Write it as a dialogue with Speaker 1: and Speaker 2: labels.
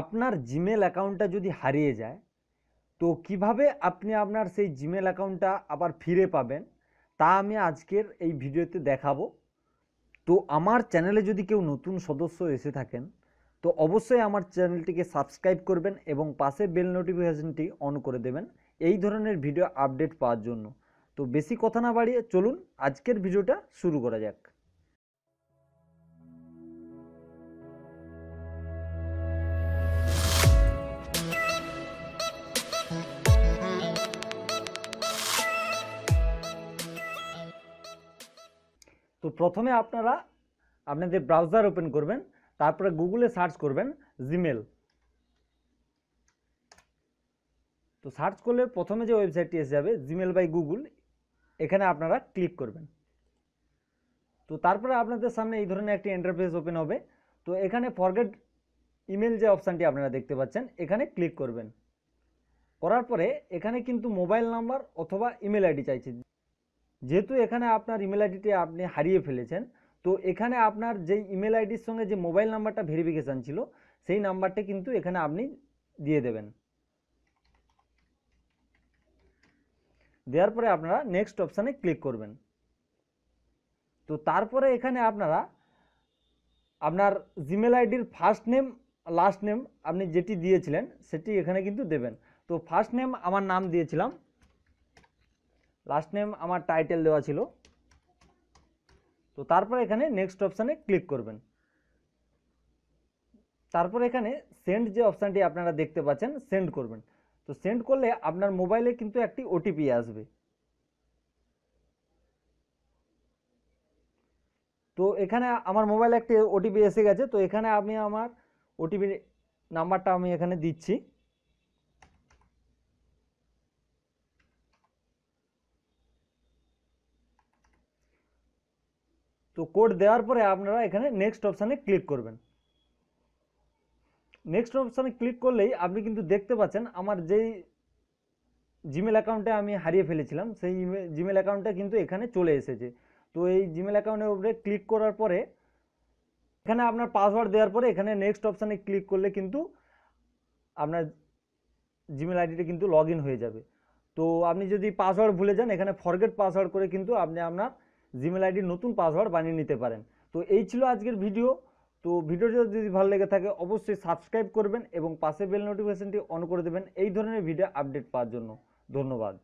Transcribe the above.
Speaker 1: আপনার জিমেল অ্যাকাউন্টটা যদি হারিয়ে যায় তো কিভাবে আপনি আপনার সেই জিমেল অ্যাকাউন্টটা আবার ফিরে পাবেন তা আমি আজকের এই ভিডিওতে দেখাবো তো আমার চ্যানেলে যদি কেউ নতুন সদস্য এসে থাকেন তো অবশ্যই আমার চ্যানেলটিকে সাবস্ক্রাইব করবেন এবং পাশে বেল নোটিফিকেশনটি অন করে দেবেন এই ধরনের ভিডিও আপডেট পাওয়ার জন্য তো বেশি কথা না বাড়িয়ে চলুন আজকের ভিডিওটা শুরু করা যাক তো প্রথমে আপনারা আপনাদের ব্রাউজার ওপেন করবেন তারপরে গুগলে সার্চ করবেন জিমেল তো সার্চ করলে প্রথমে যে ওয়েবসাইটটি এসে যাবে জিমেল বাই গুগল এখানে আপনারা ক্লিক করবেন তো তারপরে আপনাদের সামনে এই ধরনের একটি ইন্টারফেস ওপেন হবে তো এখানে ফরগেট ইমেল যে অপশানটি আপনারা দেখতে পাচ্ছেন এখানে ক্লিক করবেন করার পরে এখানে কিন্তু মোবাইল নাম্বার অথবা ইমেল আইডি চাইছে যেহেতু এখানে আপনার ইমেল আইডিটি আপনি হারিয়ে ফেলেছেন তো এখানে আপনার যে ইমেল আইডির সঙ্গে যে মোবাইল নাম্বারটা ভেরিফিকেশান ছিল সেই নাম্বারটা কিন্তু এখানে আপনি দিয়ে দেবেন দেওয়ার পরে আপনারা নেক্সট অপশানে ক্লিক করবেন তো তারপরে এখানে আপনারা আপনার জিমেল আইডির ফার্স্ট নেম লাস্ট নেম আপনি যেটি দিয়েছিলেন সেটি এখানে কিন্তু দেবেন তো ফার্স্ট নেম আমার নাম দিয়েছিলাম লাস্ট নেম আমার টাইটেল দেওয়া ছিল তো তারপর এখানে নেক্সট অপশানে ক্লিক করবেন তারপর এখানে সেন্ড যে অপশানটি আপনারা দেখতে পাচ্ছেন সেন্ড করবেন তো সেন্ড করলে আপনার মোবাইলে কিন্তু একটি ওটিপি আসবে তো এখানে আমার মোবাইলে একটি ওটিপি এসে গেছে তো এখানে আমি আমার ওটিপি নাম্বারটা আমি এখানে দিচ্ছি তো কোড দেওয়ার পরে আপনারা এখানে নেক্সট অপশানে ক্লিক করবেন নেক্সট অপশানে ক্লিক করলেই আপনি কিন্তু দেখতে পাচ্ছেন আমার যেই জিমেল অ্যাকাউন্টে আমি হারিয়ে ফেলেছিলাম সেই জিমেল অ্যাকাউন্টটা কিন্তু এখানে চলে এসেছে তো এই জিমেল অ্যাকাউন্টের উপরে ক্লিক করার পরে এখানে আপনার পাসওয়ার্ড দেওয়ার পরে এখানে নেক্সট অপশানে ক্লিক করলে কিন্তু আপনার জিমেল আইডিটা কিন্তু লগ হয়ে যাবে তো আপনি যদি পাসওয়ার্ড ভুলে যান এখানে ফরগেট পাসওয়ার্ড করে কিন্তু আপনি আপনার জিমেল আইডির নতুন পাসওয়ার্ড বানিয়ে নিতে পারেন তো এই ছিল আজকের ভিডিও তো ভিডিওটি যদি ভালো লেগে থাকে অবশ্যই সাবস্ক্রাইব করবেন এবং পাশে বেল নোটিফিকেশনটি অন করে দেবেন এই ধরনের ভিডিও আপডেট পাওয়ার জন্য ধন্যবাদ